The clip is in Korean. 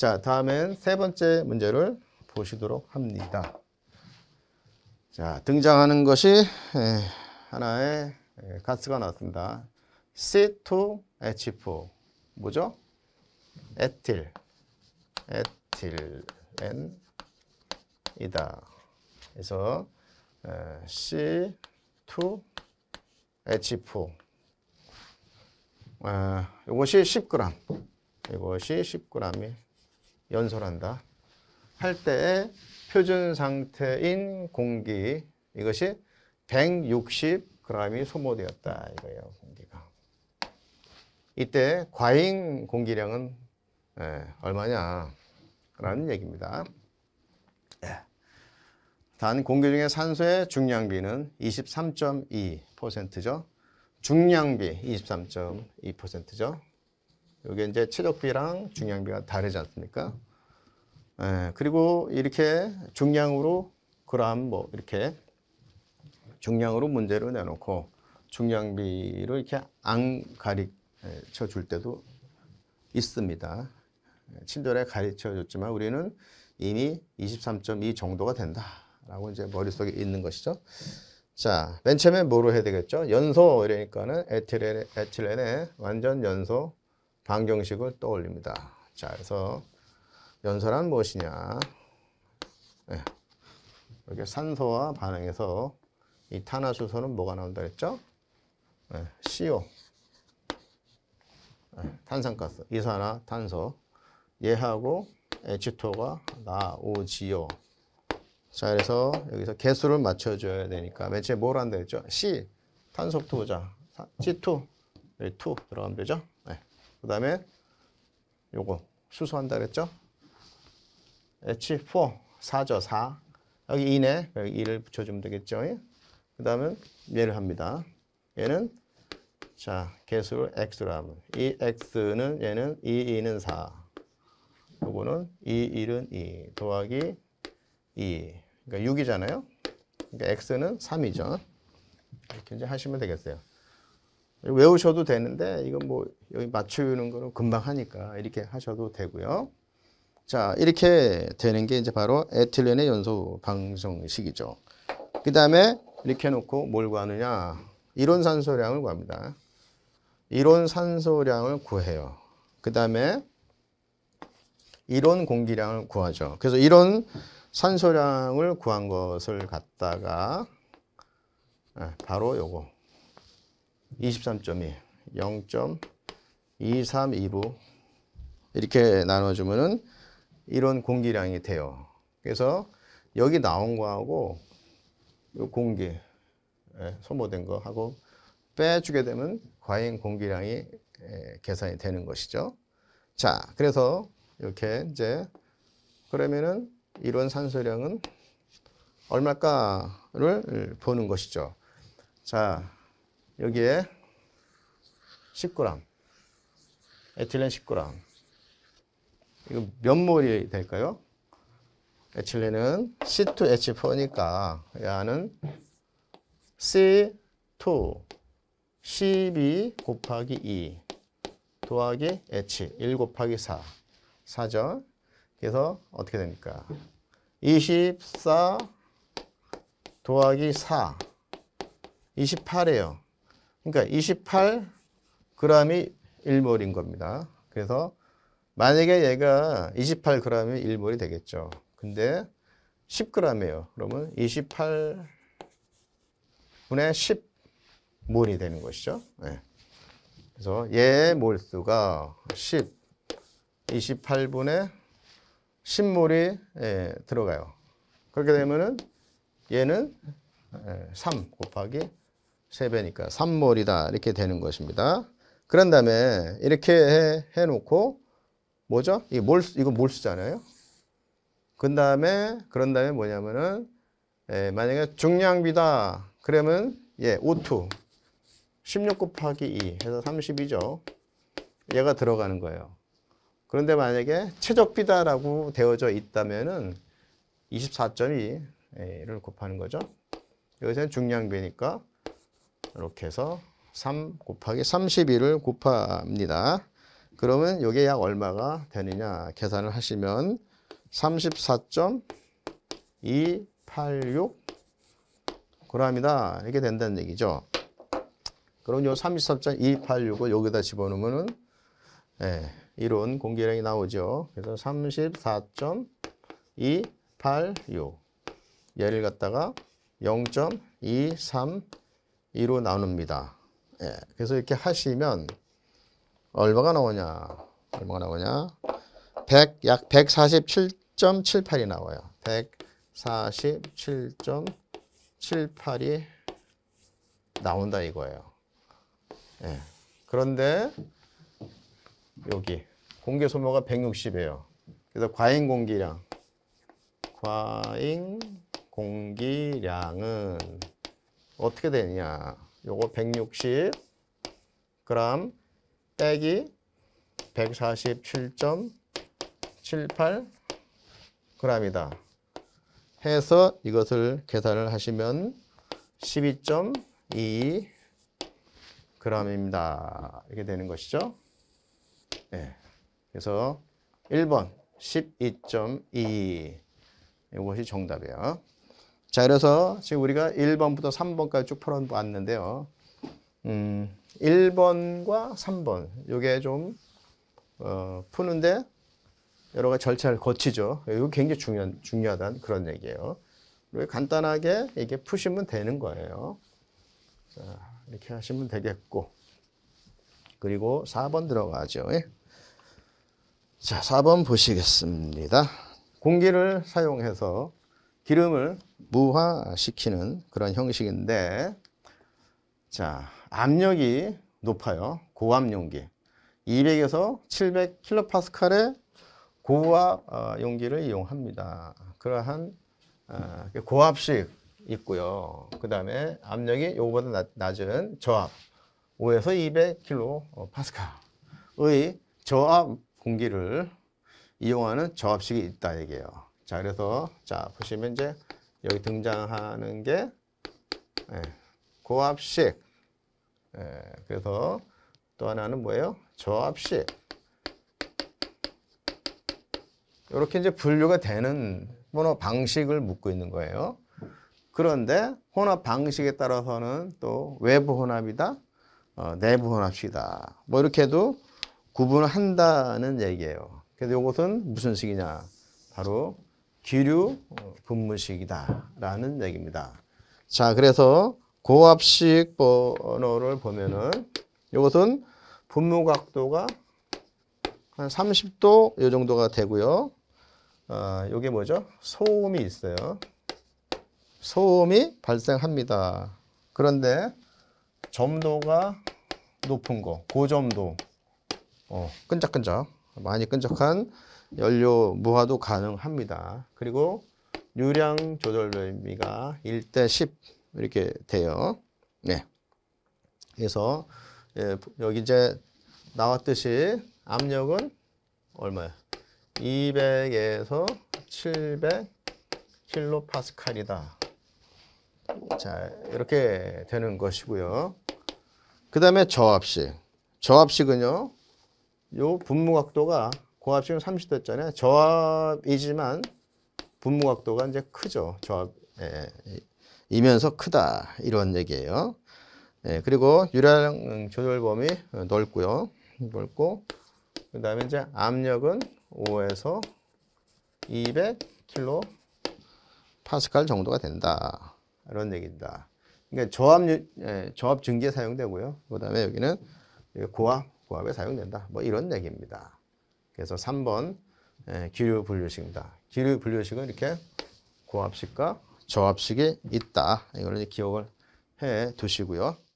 자, 다음엔 세 번째 문제를 보시도록 합니다. 자, 등장하는 것이 하나의 가스가 나왔습니다. C2H4. 뭐죠? 에틸. 에틸엔이다. 그래서 C2H4. 이것이 10g. 이것이 10g이 연설한다 할 때의 표준 상태인 공기 이것이 160g이 소모되었다 이거예요 공기가 이때 과잉 공기량은 예, 얼마냐라는 얘기입니다. 예. 단 공기 중에 산소의 중량비는 23.2%죠. 중량비 23.2%죠. 여기 이제 체적비랑 중량비가 다르지 않습니까? 예, 그리고 이렇게 중량으로 그람 뭐 이렇게 중량으로 문제를 내놓고 중량비로 이렇게 안 가르쳐 줄 때도 있습니다. 예, 친절에 가르쳐 줬지만 우리는 이미 23.2 정도가 된다라고 이제 머릿속에 있는 것이죠. 자, 맨 처음에 뭐로 해야 되겠죠? 연소 이러니까는 에틸렌, 에틸렌의 완전 연소 방정식을 떠올립니다. 자, 그래서 연소란 무엇이냐? 네. 예. 이렇게 산소와 반응해서 이 탄화수소는 뭐가 나온다 그랬죠? 네. 예, CO. 네. 예, 탄산가스, 이산화, 탄소. 얘하고 H2가 나오지요. 자, 그래서 여기서 개수를 맞춰줘야 되니까 맨 처음에 뭘 한다 했죠? C. 탄소부자 C2. 2 들어가면 되죠? 그 다음에 요거 수소한다 그랬죠? H4, 4죠, 4. 여기 2네. 여기 2를 붙여주면 되겠죠. 그 다음은 얘를 합니다. 얘는 자, 개수를 x로 하면 이 x는 얘는 2, 2는 4. 요거는 2, 1은 2 더하기 2. 그러니까 6이잖아요. 그러니까 x는 3이죠. 이렇게 이제 하시면 되겠어요. 외우셔도 되는데 이건 뭐 여기 맞추는 거는 금방 하니까 이렇게 하셔도 되고요. 자 이렇게 되는 게 이제 바로 에틸렌의 연소 방정식이죠. 그 다음에 이렇게 놓고 뭘 구하느냐 이론 산소량을 구합니다. 이론 산소량을 구해요. 그 다음에 이론 공기량을 구하죠. 그래서 이론 산소량을 구한 것을 갖다가 예, 바로 요거 23.2 0.232부 이렇게 나눠주면 이런 공기량이 돼요. 그래서 여기 나온 거하고 이 공기 예, 소모된 거하고 빼주게 되면 과잉 공기량이 예, 계산이 되는 것이죠. 자, 그래서 이렇게 이제 그러면은 이론 산소량은 얼마일까를 보는 것이죠. 자, 여기에 10g. 에틸렌 10g. 이거 몇 몰이 될까요? 에틸렌은 C2H4니까 얘는 C2 12 곱하기 2 e 더하기 H 1 곱하기 4 4죠. 그래서 어떻게 됩니까? 24 더하기 4 28이에요. 그러니까 28g이 1몰인 겁니다. 그래서 만약에 얘가 28g이 1몰이 되겠죠. 근데 10g이에요. 그러면 28분의 10몰이 되는 것이죠. 네. 그래서 얘의 몰수가 10, 28분의 10몰이 예, 들어가요. 그렇게 되면은 얘는 3 예, 곱하기 3배니까 3몰이다 이렇게 되는 것입니다. 그런 다음에 이렇게 해, 놓고 뭐죠? 이 몰, 이거 몰수잖아요. 그 다음에 그런 다음에 뭐냐면은 예, 만약에 중량비다 그러면 예, O2 16 곱하기 2 해서 30이죠. 얘가 들어가는 거예요. 그런데 만약에 최적비다라고 되어져 있다면은 24.2를 예, 곱하는 거죠. 여기서는 중량비니까 이렇게 해서 3 곱하기 3 2를 곱합니다. 그러면 이게 약 얼마가 되느냐 계산을 하시면 34.286 그램이다. 이게 된다는 얘기죠. 그럼 요 34.286을 여기다 집어넣으면은 예, 이런 공기량이 나오죠. 그래서 34.286 얘를 갖다가 0 2 3 2로 나눕니다. 예, 그래서 이렇게 하시면 얼마가 나오냐? 얼마가 나오냐? 100, 약 147.78이 나와요. 147.78이 나온다 이거예요. 예. 그런데 여기 공개 소모가 160이에요. 그래서 과잉 공기량 과잉 공기량은 어떻게 되느냐. 요거 160g 빼기 147.78g이다. 해서 이것을 계산을 하시면 12.2g입니다. 이렇게 되는 것이죠. 네. 그래서 1번 12.2 이것이 정답이에요. 자, 그래서 지금 우리가 1번부터 3번까지 쭉 풀어봤는데요. 음, 1번과 3번, 요게 좀, 어, 푸는데 여러 가지 절차를 거치죠. 이거 굉장히 중요한, 중요하다는 그런 얘기예요. 그리고 간단하게 이게 푸시면 되는 거예요. 자, 이렇게 하시면 되겠고. 그리고 4번 들어가죠. 예? 자, 4번 보시겠습니다. 공기를 사용해서 기름을 무화시키는 그런 형식인데 자 압력이 높아요. 고압 용기 200에서 700kPa의 고압 용기를 이용합니다. 그러한 어, 고압식 있고요. 그 다음에 압력이 요거보다 낮은 저압 5에서 200kPa의 저압 공기를 이용하는 저압식이 있다 얘기예요. 자, 그래서 자, 보시면 이제 여기 등장하는 게 예, 고압식. 예, 그래서 또 하나는 뭐예요? 저압식. 이렇게 이제 분류가 되는 혼합 방식을 묻고 있는 거예요. 그런데 혼합 방식에 따라서는 또 외부 혼합이다, 어, 내부 혼합식이다. 뭐 이렇게도 구분한다는 얘기예요. 그래서 이것은 무슨 식이냐? 바로 기류 분무식이다라는 어, 얘기입니다. 자, 그래서 고압식 번호를 보면은 이것은 분무 각도가 한 30도 이 정도가 되고요. 아, 이게 뭐죠? 소음이 있어요. 소음이 발생합니다. 그런데 점도가 높은 거, 고점도 어, 끈적끈적 많이 끈적한 연료 무화도 가능합니다. 그리고 유량 조절 넓이가 1 대 10 이렇게 돼요. 네. 그래서 예, 여기 이제 나왔듯이 압력은 얼마야? 200에서 700 킬로파스칼이다. 자, 이렇게 되는 것이고요. 그 다음에 저압식. 저압식은요, 요 분무각도가 고압 식금 30도였잖아요. 저압이지만 분무각도가 이제 크죠. 저압 예, 예, 이면서 크다 이런 얘기예요. 예, 그리고 유량 조절 범위 넓고요. 넓고 그 다음에 이제 압력은 5에서 200kg 파스칼 정도가 된다 이런 얘기입니다. 그러니까 저압 예, 저압 증기에 사용되고요. 그 다음에 여기는 고압 고압에 사용된다. 뭐 이런 얘기입니다. 그래서 3번 예, 기류 분류식입니다. 기류 분류식은 이렇게 고압식과 저압식이 있다. 이걸 기억을 해 두시고요.